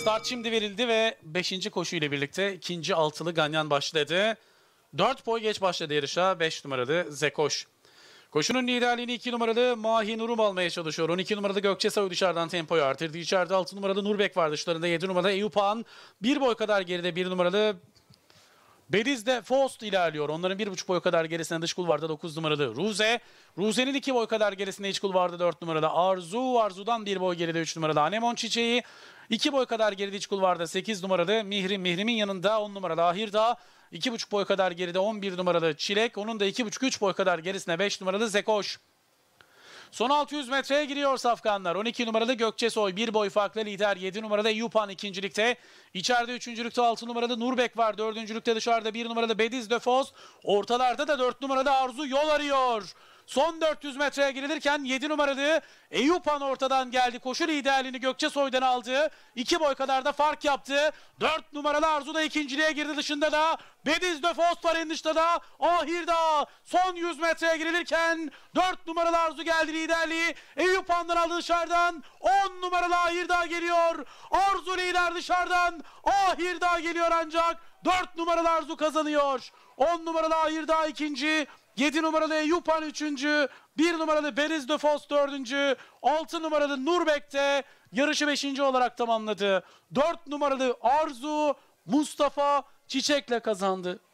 Start şimdi verildi ve 5. koşu ile birlikte ikinci altılı Ganyan başladı. 4 boy geç başladı yarışa 5 numaralı Zekoş. Koşunun liderliğini 2 numaralı Mahi Nurum almaya çalışıyor. 12 numaralı Gökçe Savu dışarıdan tempoyu artırdı. İçeride 6 numaralı Nurbek var dışlarında. 7 numaralı Eyüp Han. 1 boy kadar geride 1 numaralı Beliz'de Faust ilerliyor. Onların bir buçuk boy kadar gerisinde dış kulvarda 9 numaralı Ruze. Ruze'nin iki boy kadar gerisinde iç kulvarda 4 numaralı Arzu. Arzu'dan 1 boy geride 3 numaralı Anemon Çiçeği. 2 boy kadar geride iç kulvarda 8 numaralı Mihrim. Mihrim'in yanında 10 numaralı Ahirda, Ahirdağ. buçuk boy kadar geride 11 numaralı Çilek. Onun da iki buçuk üç boy kadar gerisine 5 numaralı Zekoş. Son 600 metreye giriyor safkanlar. 12 numaralı Gökçe Soy bir boy farklı lider. 7 numarada Yupan ikincilikte. İçeride üçüncülükte 6 numaralı Nurbek var. Dördüncülükte dışarıda 1 numaralı Bediz Döfoz. Ortalarda da 4 numarada Arzu yol arıyor. Son 400 metreye girilirken 7 numaralı Eyüpan ortadan geldi. Koşu liderliğini Gökçe Soy'dan aldı. 2 boy kadar da fark yaptı. 4 numaralı Arzu da ikinciliğe girdi. Dışında da Bediz de Fost var en dışta da. Ahirda son 100 metreye girilirken 4 numaralı Arzu geldi liderliği. Eyüpan'dan aldı dışarıdan. 10 numaralı Ahirda geliyor. Arzu lider dışarıdan. Ahirda geliyor ancak. 4 numaralı Arzu kazanıyor. 10 numaralı Ahirda ikinci. 7 numaralı Eyüpan 3. 1 numaralı Beriz de Fos 4. 6 numaralı Nurbek de yarışı 5. olarak tamamladı. 4 numaralı Arzu Mustafa Çiçek'le kazandı.